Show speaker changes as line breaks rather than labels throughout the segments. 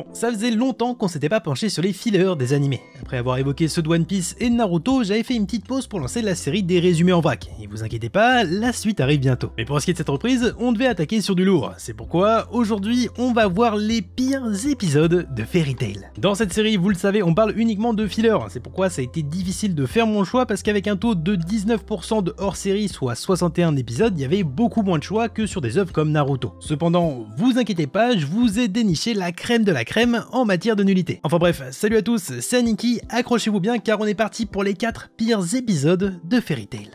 Bon, ça faisait longtemps qu'on s'était pas penché sur les fillers des animés. Après avoir évoqué ceux de One Piece et Naruto, j'avais fait une petite pause pour lancer la série des résumés en vrac. Et vous inquiétez pas, la suite arrive bientôt. Mais pour ce qui est de cette reprise, on devait attaquer sur du lourd. C'est pourquoi, aujourd'hui, on va voir les pires épisodes de Fairy Tail. Dans cette série, vous le savez, on parle uniquement de fillers. C'est pourquoi ça a été difficile de faire mon choix parce qu'avec un taux de 19% de hors-série, soit 61 épisodes, il y avait beaucoup moins de choix que sur des œuvres comme Naruto. Cependant, vous inquiétez pas, je vous ai déniché la crème de la crème en matière de nullité. Enfin bref, salut à tous, c'est Aniki, accrochez-vous bien car on est parti pour les 4 pires épisodes de Fairy Tail.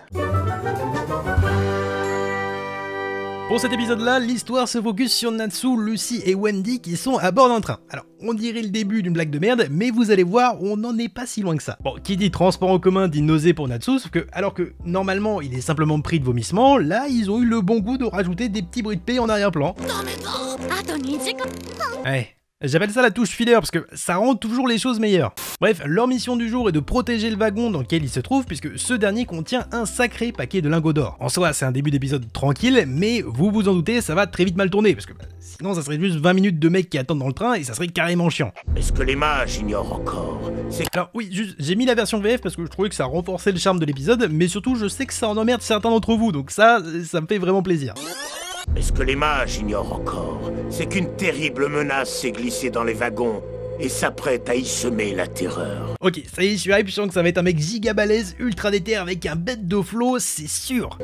Pour cet épisode-là, l'histoire se focus sur Natsu, Lucy et Wendy qui sont à bord d'un train. Alors, on dirait le début d'une blague de merde, mais vous allez voir, on n'en est pas si loin que ça. Bon, qui dit transport en commun dit nausée pour Natsu, sauf que, alors que normalement il est simplement pris de vomissements, là ils ont eu le bon goût de rajouter des petits bruits de paix en arrière-plan. Ouais, J'appelle ça la touche filler parce que ça rend toujours les choses meilleures. Bref, leur mission du jour est de protéger le wagon dans lequel ils se trouvent puisque ce dernier contient un sacré paquet de lingots d'or. En soi, c'est un début d'épisode tranquille, mais vous vous en doutez, ça va très vite mal tourner parce que bah, sinon ça serait juste 20 minutes de mecs qui attendent dans le train et ça serait carrément chiant. Est-ce que les mages ignorent encore Alors oui, j'ai mis la version VF parce que je trouvais que ça renforçait le charme de l'épisode, mais surtout je sais que ça en emmerde certains d'entre vous, donc ça, ça me fait vraiment plaisir. Mais ce que les mages ignorent encore, c'est qu'une terrible menace s'est glissée dans les wagons et s'apprête à y semer la terreur. Ok, ça y est, je suis hype, je que ça va être un mec giga ultra déter avec un bête de flot, c'est sûr.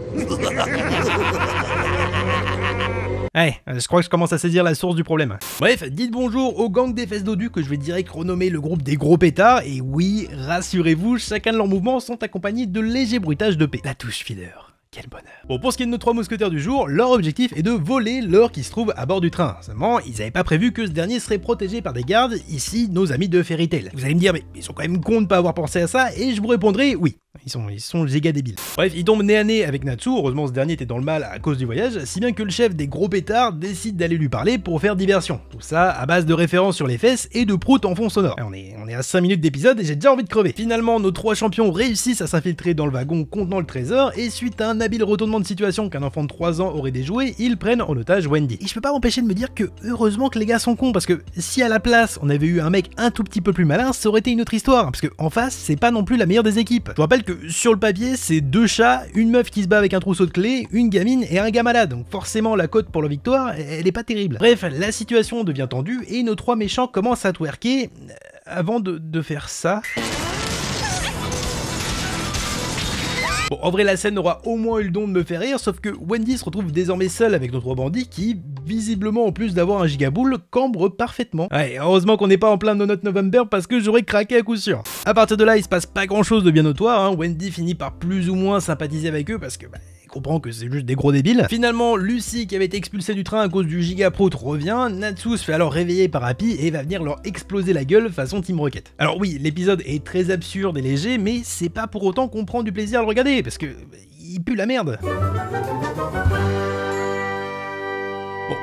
Hey, eh, je crois que je commence à saisir la source du problème. Bref, dites bonjour au gang des fesses dodu que je vais direct renommer le groupe des gros pétards, et oui, rassurez-vous, chacun de leurs mouvements sont accompagnés de légers bruitages de paix. La touche feeder. Quel bonheur. Bon, pour ce qui est de nos trois mousquetaires du jour, leur objectif est de voler l'or qui se trouve à bord du train. Seulement, ils n'avaient pas prévu que ce dernier serait protégé par des gardes, ici nos amis de Tail. Vous allez me dire, mais ils sont quand même cons de ne pas avoir pensé à ça, et je vous répondrai oui. Ils sont, ils sont giga débiles. Bref, ils tombent nez à nez avec Natsu, heureusement ce dernier était dans le mal à cause du voyage, si bien que le chef des gros pétards décide d'aller lui parler pour faire diversion. Tout ça à base de références sur les fesses et de proutes en fond sonore. On est, on est à 5 minutes d'épisode et j'ai déjà envie de crever. Finalement, nos trois champions réussissent à s'infiltrer dans le wagon contenant le trésor et suite à un habile retournement de situation qu'un enfant de 3 ans aurait déjoué, ils prennent en otage Wendy. Et je peux pas m'empêcher de me dire que heureusement que les gars sont cons parce que si à la place on avait eu un mec un tout petit peu plus malin, ça aurait été une autre histoire, hein, parce que en face, c'est pas non plus la meilleure des équipes que sur le papier, c'est deux chats, une meuf qui se bat avec un trousseau de clés, une gamine et un gars malade, donc forcément la cote pour la victoire, elle est pas terrible. Bref, la situation devient tendue et nos trois méchants commencent à twerker euh, avant de faire ça. Bon, en vrai, la scène aura au moins eu le don de me faire rire, sauf que Wendy se retrouve désormais seule avec nos trois bandits qui, visiblement, en plus d'avoir un gigaboule, cambre parfaitement. Ouais, heureusement qu'on n'est pas en plein de notre November parce que j'aurais craqué à coup sûr. À partir de là, il se passe pas grand chose de bien notoire, hein. Wendy finit par plus ou moins sympathiser avec eux parce que, bah, comprend que c'est juste des gros débiles. Finalement, Lucie qui avait été expulsée du train à cause du giga gigaprout, revient. Natsu se fait alors réveiller par Happy et va venir leur exploser la gueule façon Team Rocket. Alors oui, l'épisode est très absurde et léger, mais c'est pas pour autant qu'on prend du plaisir à le regarder, parce que... il pue la merde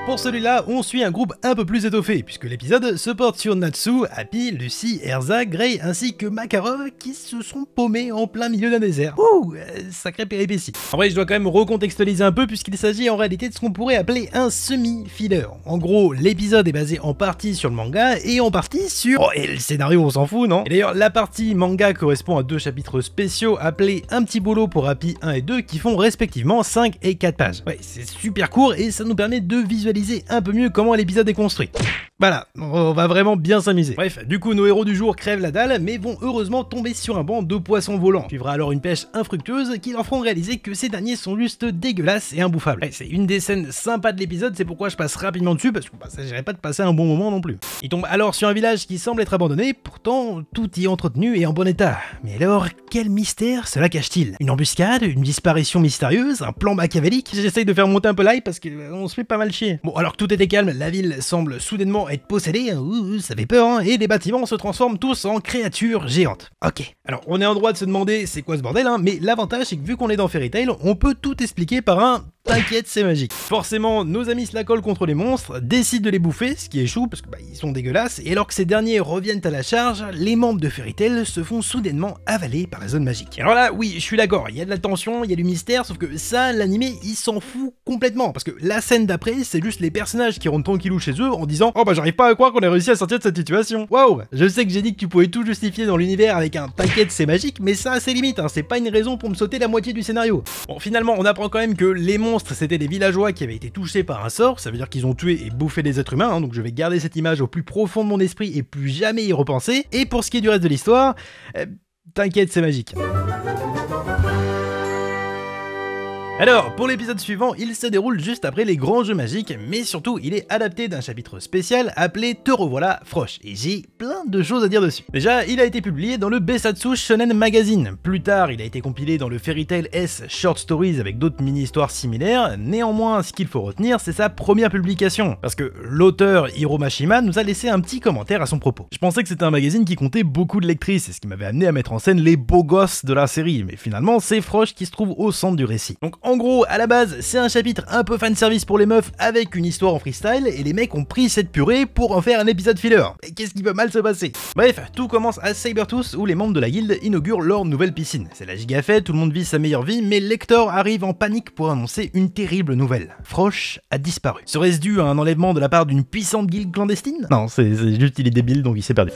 pour celui-là, on suit un groupe un peu plus étoffé, puisque l'épisode se porte sur Natsu, Happy, Lucy, Erza, Gray ainsi que Makarov qui se sont paumés en plein milieu d'un désert. Ouh, Sacré euh, sacrée péripétie. En vrai, je dois quand même recontextualiser un peu puisqu'il s'agit en réalité de ce qu'on pourrait appeler un semi-filler. En gros, l'épisode est basé en partie sur le manga et en partie sur... Oh, et le scénario, on s'en fout, non Et d'ailleurs, la partie manga correspond à deux chapitres spéciaux appelés Un petit boulot pour Happy 1 et 2 qui font respectivement 5 et 4 pages. Ouais, c'est super court et ça nous permet de vivre visualiser un peu mieux comment l'épisode est construit. Voilà, bah on va vraiment bien s'amuser. Bref, du coup, nos héros du jour crèvent la dalle, mais vont heureusement tomber sur un banc de poissons volants. Suivra alors une pêche infructueuse qui leur feront réaliser que ces derniers sont juste dégueulasses et imbouffables. c'est une des scènes sympas de l'épisode, c'est pourquoi je passe rapidement dessus, parce que bah, ça pas de passer un bon moment non plus. Ils tombent alors sur un village qui semble être abandonné, pourtant tout y est entretenu et en bon état. Mais alors, quel mystère cela cache-t-il Une embuscade, une disparition mystérieuse, un plan machiavélique J'essaye de faire monter un peu l'ail parce qu'on euh, se fait pas mal chier. Bon, alors tout était calme, la ville semble soudainement être possédé, hein. ça fait peur, hein. et les bâtiments se transforment tous en créatures géantes. Ok. Alors, on est en droit de se demander c'est quoi ce bordel, hein, mais l'avantage c'est que vu qu'on est dans Fairy Tail, on peut tout expliquer par un T'inquiète, c'est magique. Forcément, nos amis se la collent contre les monstres, décident de les bouffer, ce qui échoue parce qu'ils bah, sont dégueulasses, et alors que ces derniers reviennent à la charge, les membres de Fairy Tail se font soudainement avaler par la zone magique. Alors là, oui, je suis d'accord, il y a de la tension, il y a du mystère, sauf que ça, l'animé, il s'en fout complètement, parce que la scène d'après, c'est juste les personnages qui rentrent tranquillou chez eux en disant Oh bah j'arrive pas à croire qu'on ait réussi à sortir de cette situation. Waouh, je sais que j'ai dit que tu pouvais tout justifier dans l'univers avec un t'inquiète, c'est magique, mais ça, a limite, hein, c'est pas une raison pour me sauter la moitié du scénario. Bon, finalement, on apprend quand même que les monstres c'était des villageois qui avaient été touchés par un sort, ça veut dire qu'ils ont tué et bouffé des êtres humains, hein, donc je vais garder cette image au plus profond de mon esprit et plus jamais y repenser. Et pour ce qui est du reste de l'histoire, euh, t'inquiète, c'est magique. Alors, pour l'épisode suivant, il se déroule juste après les grands jeux magiques, mais surtout, il est adapté d'un chapitre spécial appelé Te revoilà Froche, et j'ai plein de choses à dire dessus. Déjà, il a été publié dans le Besatsu Shonen Magazine, plus tard, il a été compilé dans le Fairy Tail S Short Stories avec d'autres mini-histoires similaires, néanmoins, ce qu'il faut retenir, c'est sa première publication, parce que l'auteur hiromashima nous a laissé un petit commentaire à son propos. Je pensais que c'était un magazine qui comptait beaucoup de lectrices, et ce qui m'avait amené à mettre en scène les beaux gosses de la série, mais finalement, c'est Froche qui se trouve au centre du récit. Donc, en gros, à la base, c'est un chapitre un peu fanservice pour les meufs avec une histoire en freestyle, et les mecs ont pris cette purée pour en faire un épisode filler. Et qu'est-ce qui peut mal se passer Bref, tout commence à Cybertooth où les membres de la guilde inaugurent leur nouvelle piscine. C'est la gigafête, tout le monde vit sa meilleure vie, mais Lector arrive en panique pour annoncer une terrible nouvelle. Froche a disparu. Serait-ce dû à un enlèvement de la part d'une puissante guilde clandestine Non, c'est juste il est débile, donc il s'est perdu.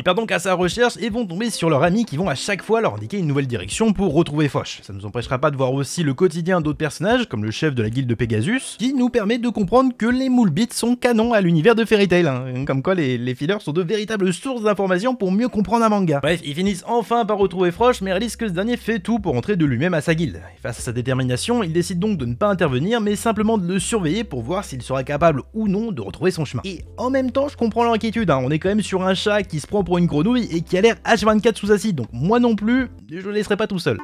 Ils partent donc à sa recherche et vont tomber sur leurs amis qui vont à chaque fois leur indiquer une nouvelle direction pour retrouver Foch. Ça ne nous empêchera pas de voir aussi le quotidien d'autres personnages, comme le chef de la guilde de Pegasus, qui nous permet de comprendre que les moules sont canons à l'univers de Fairy Tail, hein. comme quoi les, les sont de véritables sources d'informations pour mieux comprendre un manga. Bref, ils finissent enfin par retrouver Foch, mais réalisent que ce dernier fait tout pour entrer de lui-même à sa guilde. Et face à sa détermination, il décide donc de ne pas intervenir, mais simplement de le surveiller pour voir s'il sera capable ou non de retrouver son chemin. Et en même temps, je comprends l'inquiétude, hein. on est quand même sur un chat qui se prend pour une grenouille et qui a l'air H24 sous acide, donc moi non plus, je le laisserai pas tout seul.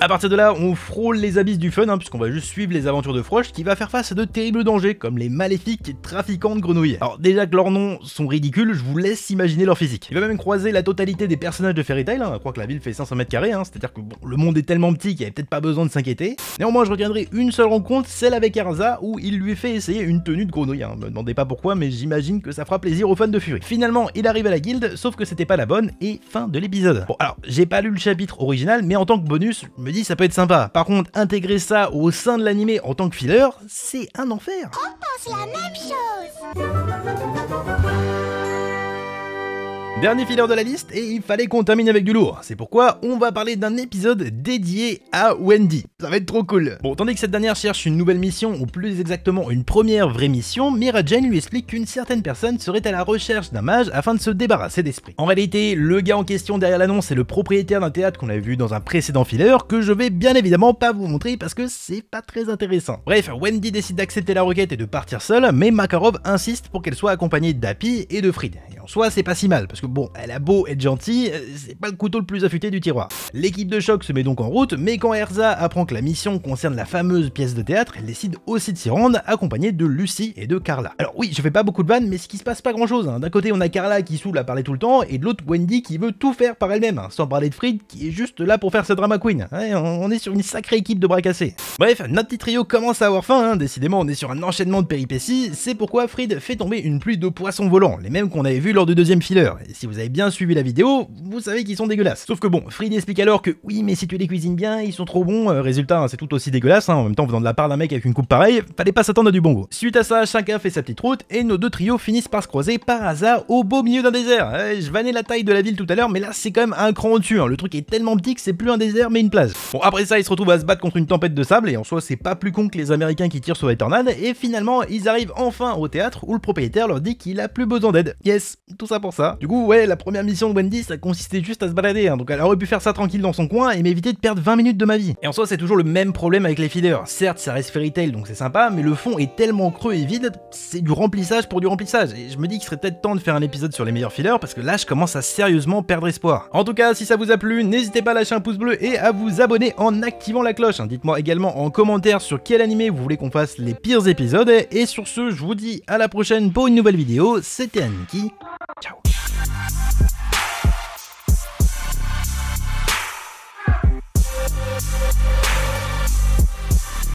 À partir de là, on frôle les abysses du fun, hein, puisqu'on va juste suivre les aventures de Froche qui va faire face à de terribles dangers, comme les maléfiques trafiquants de grenouilles. Alors déjà que leurs noms sont ridicules, je vous laisse imaginer leur physique. Il va même croiser la totalité des personnages de Fairy Tail, hein, à croire que la ville fait 500 mètres carrés, hein, c'est-à-dire que bon, le monde est tellement petit qu'il n'y avait peut-être pas besoin de s'inquiéter. Néanmoins, je retiendrai une seule rencontre, celle avec Erza, où il lui fait essayer une tenue de grenouille. Hein. Ne Me demandez pas pourquoi, mais j'imagine que ça fera plaisir aux fans de Fury. Finalement, il arrive à la guilde, sauf que c'était pas la bonne, et fin de l'épisode. Bon, alors, j'ai pas lu le chapitre original, mais en tant que me dit ça peut être sympa. Par contre, intégrer ça au sein de l'animé en tant que filler, c'est un enfer. chose. Dernier fileur de la liste et il fallait qu'on termine avec du lourd. C'est pourquoi on va parler d'un épisode dédié à Wendy. Ça va être trop cool. Bon, tandis que cette dernière cherche une nouvelle mission ou plus exactement une première vraie mission, Mira Jane lui explique qu'une certaine personne serait à la recherche d'un mage afin de se débarrasser d'esprit. En réalité, le gars en question derrière l'annonce est le propriétaire d'un théâtre qu'on avait vu dans un précédent fileur que je vais bien évidemment pas vous montrer parce que c'est pas très intéressant. Bref, Wendy décide d'accepter la requête et de partir seule, mais Makarov insiste pour qu'elle soit accompagnée d'Happy et de Fried. Et en soi, c'est pas si mal parce que bon, elle a beau être gentille, euh, c'est pas le couteau le plus affûté du tiroir. L'équipe de choc se met donc en route, mais quand Erza apprend que la mission concerne la fameuse pièce de théâtre, elle décide aussi de s'y rendre, accompagnée de Lucy et de Carla. Alors oui, je fais pas beaucoup de vannes, mais ce qui se passe pas grand chose. Hein. D'un côté, on a Carla qui saoule à parler tout le temps, et de l'autre, Wendy qui veut tout faire par elle-même, hein, sans parler de Fried qui est juste là pour faire sa drama queen. on est sur une sacrée équipe de bras cassés. Bref, notre petit trio commence à avoir faim, hein. décidément on est sur un enchaînement de péripéties, c'est pourquoi Fried fait tomber une pluie de poissons volants, les mêmes qu'on avait vus lors du deuxième fileur si vous avez bien suivi la vidéo, vous savez qu'ils sont dégueulasses. Sauf que bon, Fried explique alors que oui, mais si tu les cuisines bien, ils sont trop bons, euh, résultat, hein, c'est tout aussi dégueulasse, hein. en même temps faisant de la part d'un mec avec une coupe pareille, fallait pas s'attendre à du bon goût. Suite à ça, chacun fait sa petite route, et nos deux trios finissent par se croiser par hasard au beau milieu d'un désert. Euh, je vannais la taille de la ville tout à l'heure, mais là c'est quand même un cran au-dessus, hein. le truc est tellement petit que c'est plus un désert mais une place. Bon après ça, ils se retrouvent à se battre contre une tempête de sable, et en soi c'est pas plus con que les américains qui tirent sur les tornades, et finalement ils arrivent enfin au théâtre où le propriétaire leur dit qu'il a plus besoin d'aide. Yes, tout ça pour ça. Du coup, ouais, la première mission de Wendy, ça consistait juste à se balader, hein. donc elle aurait pu faire ça tranquille dans son coin et m'éviter de perdre 20 minutes de ma vie. Et en soi, c'est toujours le même problème avec les feeders. Certes, ça reste fairy tale, donc c'est sympa, mais le fond est tellement creux et vide, c'est du remplissage pour du remplissage. Et je me dis qu'il serait peut-être temps de faire un épisode sur les meilleurs feeders, parce que là, je commence à sérieusement perdre espoir. En tout cas, si ça vous a plu, n'hésitez pas à lâcher un pouce bleu et à vous abonner en activant la cloche. Hein. Dites-moi également en commentaire sur quel animé vous voulez qu'on fasse les pires épisodes. Et sur ce, je vous dis à la prochaine pour une nouvelle vidéo. C'était Aniki. Ciao